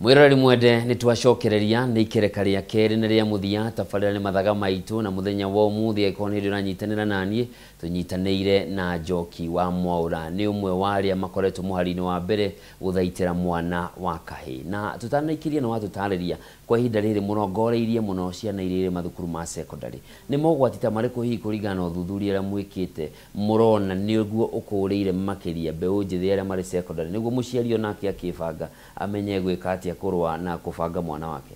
mwä ra rerimwende nä twacokereria nä ikereka rä akerä nä rä a må thia tabarä ra nä mathaga maitå na må thenya wa å mu thi agäkorwo nä hä ndä å ranyitanä rananiä tunyitanĩire na Njoki wa Mwaura nĩ ũmwe wa arĩa makoretwo mũhari-inĩ wa mbere gũthaitĩra mwana wa kahĩ na tũtanaikĩria nĩ watũtarĩria kwa ihinda rĩrĩ mũrongoreirie mũno ciana iria irĩ mathukuru ma secondary nĩ mogwati ta marĩkũ hihi kũringana na ũthuthuria ũrĩa mwĩkĩte mũrona nĩguo ũkũrĩire makĩria mbeũ njĩthĩ arĩa marĩ secondary nĩguo mũciari onake akĩbanga amenye gwĩka atĩa kũrũa na kũbanga mwana wake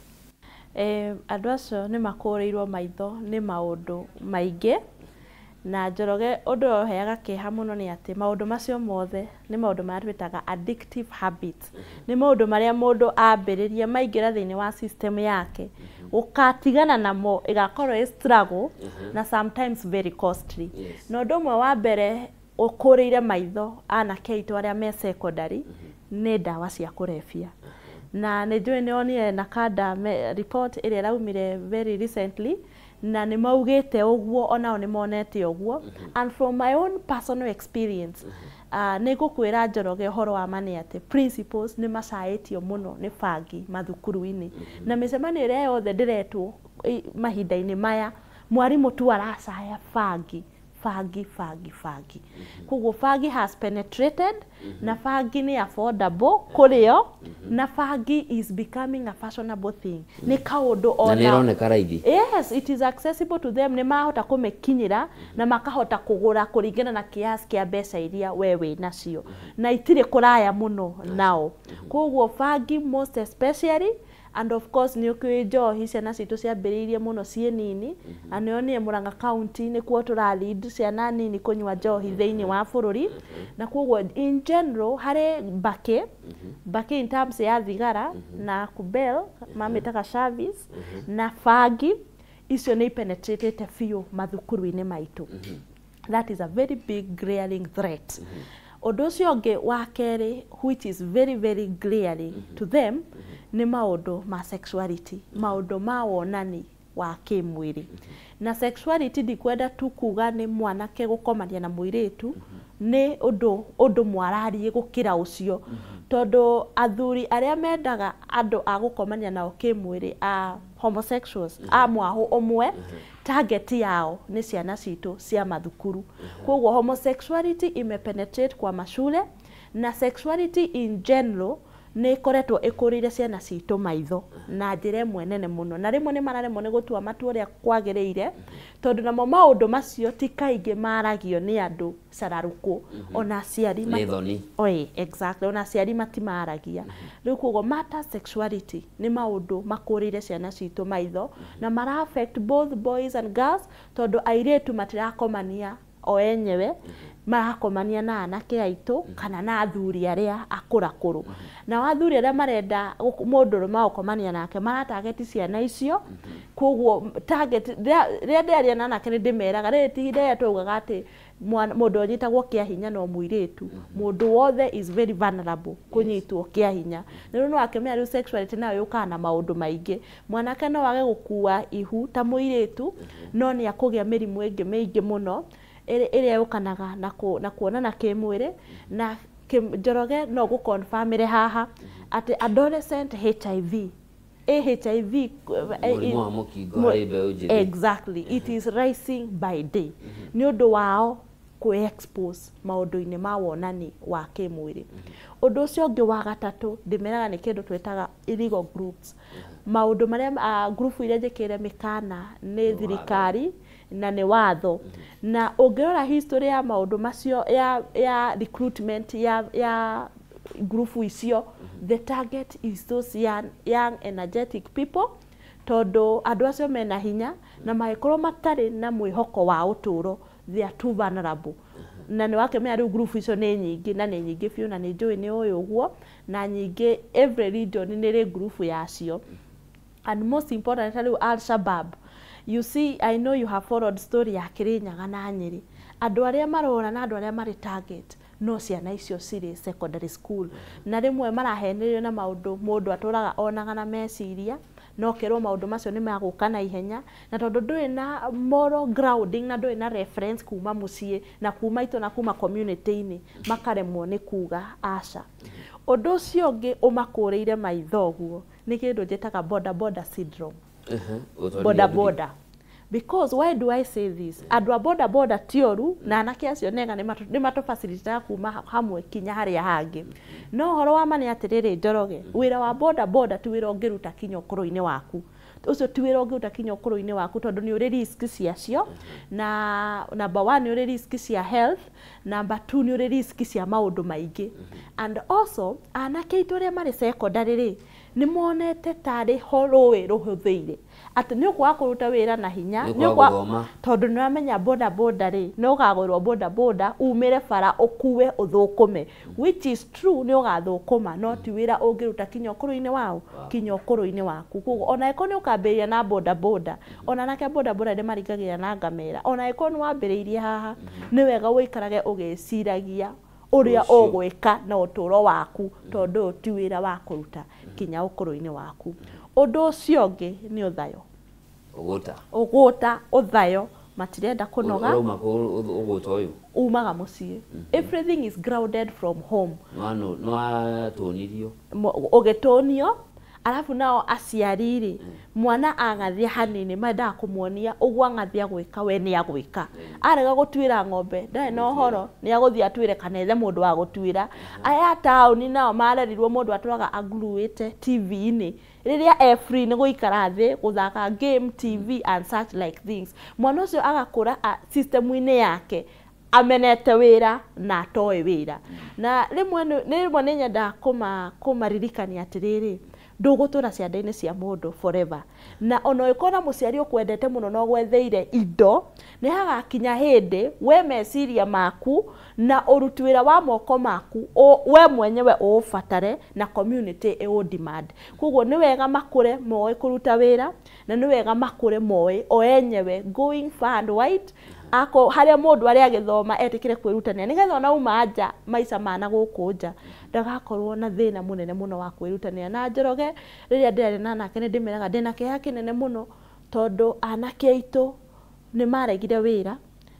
eh, andũ acio nĩ makũrĩirwo maitho ni maũndũ maingĩ na njoroge ũndũ ũyũ ũheaga kĩeha mũno nĩ atĩ maũndũ macio mothe nĩ maũndũ marĩa twĩtaga addictive habits mm-hmm. nĩ maũndũ marĩa mũndũ ambĩrĩria maingĩra thĩinĩ wa system yake mm-hmm. gũkatigana namo ĩgakorwo ĩ struggle mm-hmm. na sometimes very costly na ũndũ ũmwe wa mbere ũkũrĩire maitho anake aitũ arĩa me secondary nĩ ndawa cia kũrebia na nĩ njũĩ nĩ onire na kanda report ĩrĩa ĩraumire very recently na nä maugä oguo onao nä monete å mm-hmm. and from my own personal experience nä gå kwä ra njoroge å horo wa ma nä atä principles nä macaä tio må no nä bangi mathukuru-inä mm-hmm. na mä cemanio ä rä a yothe ndä retwo mahinda-inä maya mwarimå tu aracaya bangi mm fagi fagi fagi mm -hmm. koguo fagi has penetrated mm -hmm. na fagi ni affordable kuri mm -hmm. na fagi is becoming a fashionable thing mm. ni kaundu ona yes it is accessible to them ni mahota kumekinyira mm -hmm. na makahota kugura kuringana na kiasi kia mbeca iria we wi nacio mm -hmm. na itire kuraya muno nao koguo fagi most especially and of course nä å kä njohi ciana citå ciambä må no ciä nini mhm. na nä onire må ranga kaunti nä kuo tå ciana nini kå nyua njohi mhm. thä inä wa bå rå ri mhm. na koguo in general harä mbakä mbakä in terms ya thigara na kubel mamä taga service na bangi icio nä ipeneträ te biå mathukuru-inä maitå that is a very big glaring threat mm -hmm. Ũndũ ũcio ũngĩ wa kerĩ which is very very clearly mm -hmm. to them mm -hmm. ni maũndũ ma sexuality, maũndũ ma wonani wa kĩmwĩrĩ. Mm -hmm. Na sexuality ndikwenda tu kuga nĩ mwanake gũkomania na mũirĩtu, mm -hmm nä å ndå å ndå mwarariä gå kä ra å cio mm-hmm. tondå athuri arä mendaga andå a gå komania nao kä mwä rä a homosexuals a mm-hmm. mwahå å mwe mm-hmm. tageti yao nä ciana citå cia mathukuru koguo homosexuality imepenetrate kwa mashule na sexuality in general nä ä kå rä ire ciana citå maitho na njä ra ĩmwe nene må no na rä mwe nä mararemwo nä gå tua matu å rä a kwagä rä ire tondå namo maå ndå macio ti kaingä maragio nä andå cararukå mhm. ona aciari ona aciari matimaragia mhm. rä u koguo mata nä maå ndå makå rä ire ciana citå maitho mhm. na mara affect both boys and girls tondå airä tu matirakomania o enyewe marakomania na anake aitu uhuh. kana na athuri aria akurakuru uhuh. na athuri aria marenda mundu okomania nake maratageti ciana icio uhuh. koguo target ria ndiaria na anake ni ndimeraga riri ti hinde twaugaga ati mundu anyitagwo kia hinya no muiritu mundu wothe is very vulnerable kunyitwo kia hinya ni riu no akemenya riu sexuality nayo yukaga na maundu maingi mwanake no age gukua ihu ta muiritu no ni akugia mirimu ingi mingi muno ĩrĩa yũkanaga na na kuonana kĩmwĩrĩ na njoroge no gũkonbamĩre haha atĩ adolescent HIV ĩ HIV exactly it is rising by day å mm-hmm. ũndũ wao kwĩ-expose maũndũ-inĩ ma wonani wa kĩmwĩrĩ mm-hmm. ũndũ ũcio ũngĩ wa gatatũ ndĩmeraga nĩ kĩndũ twĩtaga illegal groups mm-hmm. maũndũ marĩa uh, ah, ngurubu iria njĩkĩire mĩkana nĩ thirikari na nä watho mhm. na å ngä rora history ya maå ndå macio ya, ya recruitment ya, ya grupu icio mhm. the target is those young, young energetic people tondå andå acio mena hinya na mhm. magäkorwo matarä na mwĩhoko wa å tå ro they are too vulnerable na nä wakemenya rä u grupu icio nä nyingä na nä nyingä biå na nä njå ä nä å yå guo na nyingä every region nä rä grupu yacio and most important rä u al shabab mm you see i know you have followed story ya kirinyaga na nyeri andå arä a marora na andå arä a marä target no ciana icio cirä secondary school na rä mwe marahenä na maå mundu må onaga na meciria no kerwo maundu macio ni maguka na ihenya na tondu nduri na moral grounding na nduri na reference kuma mucii na kuma itu na kuma community ini makaremwo ni kuga aca undu ucio ungi umakuriire maitho guo ni kindu njitaga boda boda syndrome uh uh-huh. -huh. bodaboda because why do i say this andå a boda boda ti oru na anake acio nega nä matå kuma hamwe kinya harä a hangä no horo wa ma nä atä rä rä njoroge mm-hmm. wä ra wa boda boda ti wä ra å ngä ruta kinya å kå rå waku ucio ti wä ra å ngä ruta kinya å kå rå waku tondå nä å rä risk ciacio mm-hmm. na namba one nä å rä risk cia health namba two nä å rä risk cia maå ndå maingä mm-hmm. and also anake aitå arä a marä secondary rä nä monete tarä ho rå ä rå hå thä ire atä nä å kwaga kå ruta wä ra na hinya tondå nä wamenya boda boda rä nä å gagå rwo boda boda umä re bara å kue å thå kå me nä å gathå kå ma no ti wä ra å ngä ruta kinya å kå rå-inä wao kinya å kå rå-inä waku koguo ona korwo nä å kambä ria na boda boda mm. ona nake boda boda nä maringagä ra na ngamera ona korwo nä wambä rä irie haha mm-hmm. nä wega wå ikarage å gä ciragia uria ugwika na uturo waku tondu ti wira wa kuruta kinya ukuru-ini waku undu ucio ungi ni uthayo uguta uguta uthayo matirenda kunoga uguta uyu umaga mucii mhm. everything is grounded from home no atonirio ugitonio alafu nao aciari mm. mwana ang'athia hanini mendaga kumuonia uguo ang'athia gwika we ni agwika mm. arega gutwira ng'ombe ndarĩ na ũhoro nĩ agũthiĩ atwĩre kana ethe mũndũ wa gũtwĩra mm-hmm. aya taũni nao marerirwo mũndũ atũraga agluĩte tv-inĩ rĩrĩa e free nĩ gũikara thĩ gũthaka game tv mm-hmm. and such like things mwana ũcio agakũra system-inĩ yake amenete wĩra na atoĩ wĩra mm-hmm. na rĩmwe nĩ rĩmwe nĩ nyendaga kũmaririkania atĩrĩrĩ ndugutura ciande-ini cia mundu forever na ona ikona muciari ukwendete muno no gwetheire indo ni hagakinya hindi we meciria maku na uruti wa moko maku o, we mwenyewe ubatare na community o demand koguo ni wega makure moe kuruta wira na ni wega makure moe o enyewe going far and wide ako haria mundu aria agithoma etikire kwirutania nigetha ona uma nja maica mana kå nja ndagakorwo na thina munene muno wa kwirutania na njoroge riria ndirari na anake ni ndimiraga ndina kiha nene muno tondu anake aitu ni maregire wira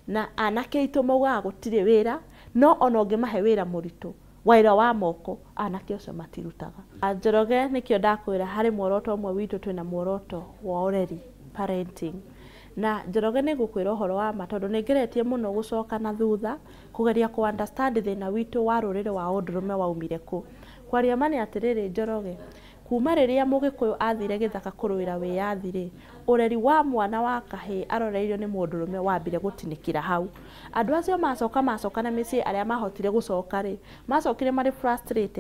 na anake aitu maugaga gutire wira no ona ra wira ritå waira wa moko anake ucio matirutaga njoroge nikio ra hari mworoto mwe witu twina mworoto wa ureri parenting na njoroge nä gå kwä ra å horo wa ma tondå nä ngeretie må no gå coka na thutha kå geria kå thä na witå wa rå rä rä wa å ndå rå me waumire kå kwaria ma nä atä rä rä njoroge kuma rä rä a må gä kå yå athire gä thaka kå rå ä ra wä yathirä ureri wa mwana wa kahe aroreirio ni må ndå rå wambire gå hau andå acio macoka macoka na mä ciä arä a mahotire gå coka rä macokire marä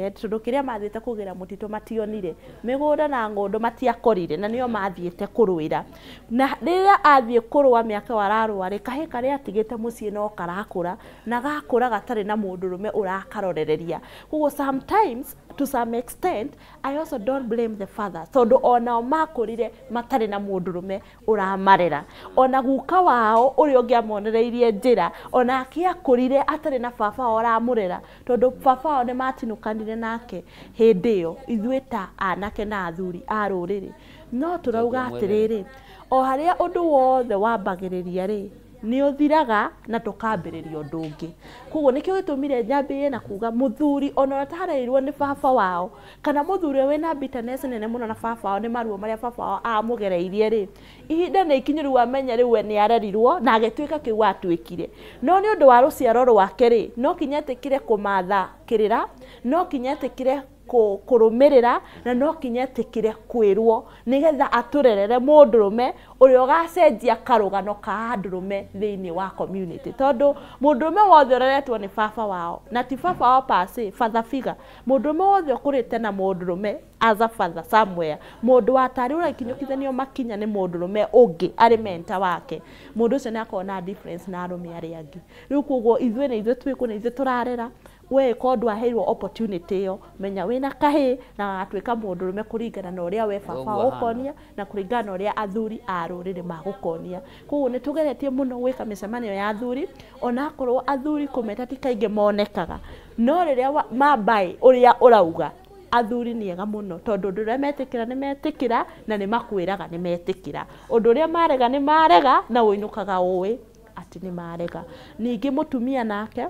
tondå kä rä a mathiä te mationire migunda na ngå matiakorire na nä o kurwira na rä athie kurwa miaka wararwa ri kahe kare aka wararå no karakura na gakura ra na må urakarorereria rå sometimes to some extent i also don't blame the father tondå onao makå rire matarä na må murume uramarera ona guka wao uria ungiamonereirie njira ona akiakurire atari na baba wao uramurera tondu baba wao kanire nake hindi iyo ithuĩ ta anake na athuri a rũrĩrĩ no tũrauga atĩrĩrĩ o harĩa ũndũ wothe wambagĩrĩria rĩ nä å thiraga na tå kambä rä ria å ndå ngä koguo nä kä å gä tå mire na kuga må thuri ona tahareirwo nä baba wao kana må thuri wä bitterness nene må no na baba wao nä maruo marä a baba wao amå gereirie rä ihinda nä ikinyä rä u amenye rä we nä arerirwo na agä tuä ka kä u atuä kire no nä å ndå wa rå ciaro rwake rä no kinyetikire kumatha kirira kå rä ra no kinya kurumirira na no kinya tikire kwirwo nigetha aturerere mundurume uria ugacenjia karugano ka andurume thiini wa community tondu mundurume wothe ureretwo ni baba wao na ti baba wao pasi father figure mundurume wothe ukurite na mundurume as a father somewhere mundu wa tari urakinyukithanio makinya ni mundurume ungi ari menta wake mundu ucio ni akorwo na difference na arume aria angi riu koguo ithuĩ nä ithuĩ twä kuo nä ithuĩ tå rarera we ko ndwaheirwo opportunity yo menya na kahi na gatuika mundurume kuringana na uria we baba ukonia na kuringana na uria athuri a ruriri magukonia koguo ni tugeretie muno gwika micemanio ya athuri onakorwo athuri kumeta ti kaingi monekaga no riria mabai uria urauga athuri nä ega må no tondå ndå rä a metä kä ra nä metä kä ra na nä makwä raga nä metä kä ra å ndå å rä a marega nä marega na å inå kaga å ä atä nä marega ningä må tumia nake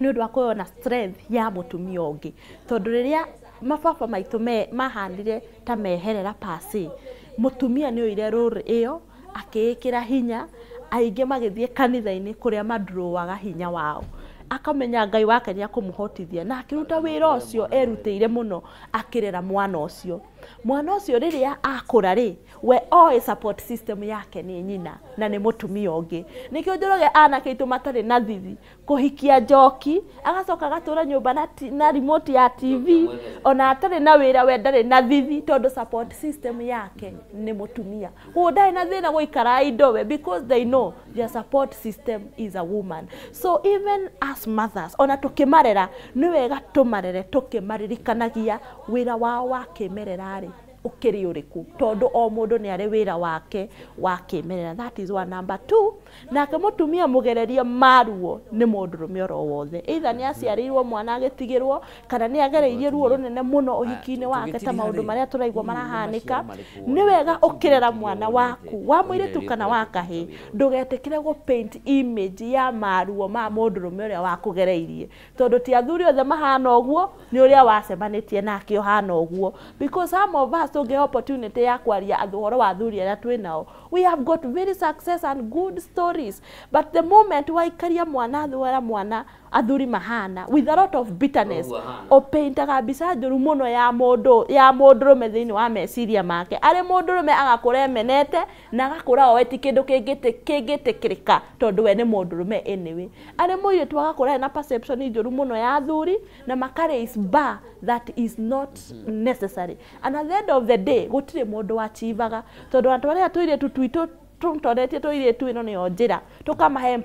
nä å ndå wa kå na strength ya må tumia å ngä tondå rä rä a mababa maitå mahandire ta meherera pasi må tumia nä å ire rå rä ä yo akä ä kä ra hinya aingä magä thiä kanitha-inä kå rä a hinya wao akamenya ngai wake nä akåmũhotithia na akĩruta wĩra ũcio erutĩire mũno akĩrera mwana ũcio mwana ũcio rĩrĩa akũra rĩ we oĩ support system yake nĩ nyina na nĩ mũtumia ũngĩ nĩkĩo njoroge anake aitũ matarĩ na thithi kũhikia njoki agacoka agatũra nyũmba na, na remote ya tv ona atarĩ na wĩra we ndarĩ na thithi tondũ support system yake nĩ mũtumia koguo ndarĩ na thĩna gũikara indo we because they know their support system is a woman so even as as mothers ona tukimarera ni wega tumarere tukimaririkanagia wira wao wa kimerera ri ukiri uriku tondu o mundu ni ari wira wake wa kimerera that is one number two nake mutumia mugererie maruo ni mundu rume oro wothe either ni aciarirwo mwana agitigirwo kana ni agereirie ruo runene muno uhiki-ini wake ta maundu maria turaigwa marahanika ni wega ukirera mwana waku wa mwiritu kana wa kahii ndugetikire gu paint image ya maruo ma mundu rume uria wakugereirie tondu ti athuri othe mahana uguo ni uria wacemanitie nake uhana uguo because some of us tungä opportunity ya kwaria horo wa athuri arĩa twĩ nao we have got very success and good stories but the moment waikaria mwana thwara mwana athuri mahana with a lot of bitterness upintaga mbica njuru muno ya mundu ya mundurume thiini wa meciria make ari mundurume agakura menete na agakura owe ti kindu kingitikirika tondu we ni mundurume anyway ari muiritu agakura na perception njuru muno ya athuri na makare is bar that is not necessary and at the end of the day gutire mundu wachivaga tondu andu aria tuiritu twitu tutoretie tå irä tu ä no nä o njä ra tå kamahe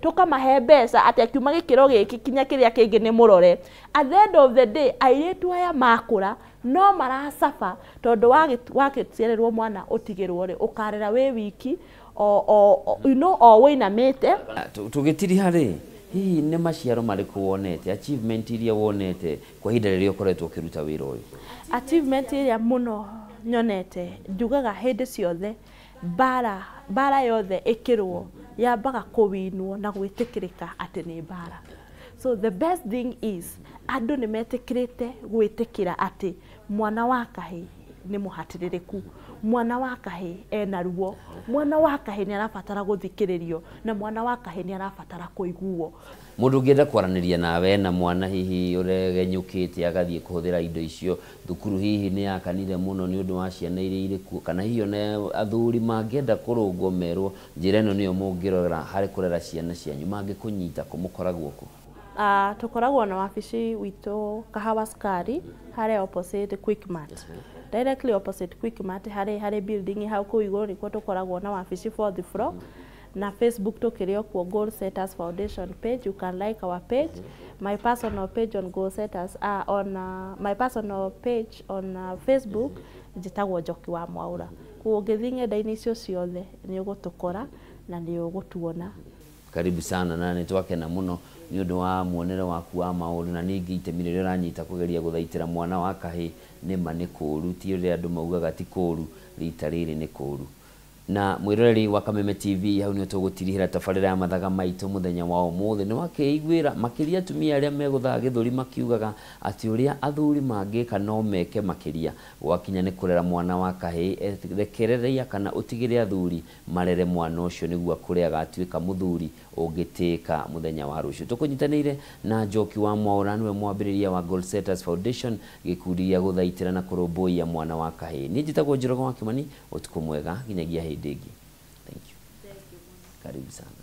tå kamahe mbeca atä akiuma gä kä ro gä kä kinya kä rä a kä ngä nä må rore airä tu aya makå ra no maracaba tondå wagä cererwo mwana å tigä rwo rä å karera wä wiki o wå inamä mm. te ah, tå gä tiri harä hihi nä maciaro marä kå wonete iria wonete kwa ihinda rä rä a å koretwo å kä ruta wä ra å yå iria må no nyonete njugaga hä ndä ciothe mbara mbara yothe ikirwo yambaga kuwinwo na gwitikirika ati ni mbara so the best thing is andu nimetikirite gwitikira ati mwana wa kahii nä må hatä rä ku mwana wa kahä ena ruo mwana wa kahä nä arabatara gå thikä rä rio na mwana wa kahä nä arabatara kå iguo må ndå å ngä enda kwaranä ria nawe na mwana hihi å regenyå kä te agathiä kå hå thä ra indo icio thukuru hihi nä yakanire må no nä å ndå wa ciana iria irä kuo kana hihi ona athuri mangäenda kå rå merwo njä ra ä no nä yo må ngä rora harä kå rera ciana cianyu mangä kå nyita kå må koragwo kå Uh, ah, tukoragwo na wabici witå kahawa skari harä opposite quickmart yes, mhm. directly opposite quickmart harä harä building hau kå igå rå nä kuo tå koragwo na wabici fourth floor mm -hmm. na facebook tå kä rä okuo goal setters foundation page you can like our page mhm. my personal page on goal setters uh, on uh, my personal page on uh, facebook mhm. njätagwo njoki wa mwaura ra kuo ngä thiä ng'enda-inä icio ciothe nä å gå tå kora na nä å gå tuona karibu sana na nä twakena må no nä å ndå wa muonere waku wa maå ndå na ningä itemi rä rä ranyita kå geria gå thaitä ra mwana wa kahä nä ma nä kå ru ti rä rä andå maugaga ti kå ru rita rä rä nä kå ru na mwiroreri wa kameme tv hau ni tugutirihira tafarira ya mathaga maitu muthenya wa umuthi ni wakiiguira makiria tumia aria meguthaga githuri makiugaga ati uria athuri mangika no meke makiria wakinya ni kurera mwana wa kahii ethekerereia kana utigire athuri marere mwana ucio niguo akuria gatuika muthuri ungitika muthenya wa rucio tukunyitanire na joki wa mwaurani we mwambiriria wa Gold Setters Foundation gikundi gĩa gũthaitĩra na kũrũmbũiya mwana wa kahii ni njitagwo njorogo wa kimani utuku mwega nginyagia hii you. Thank you. Karibu sana.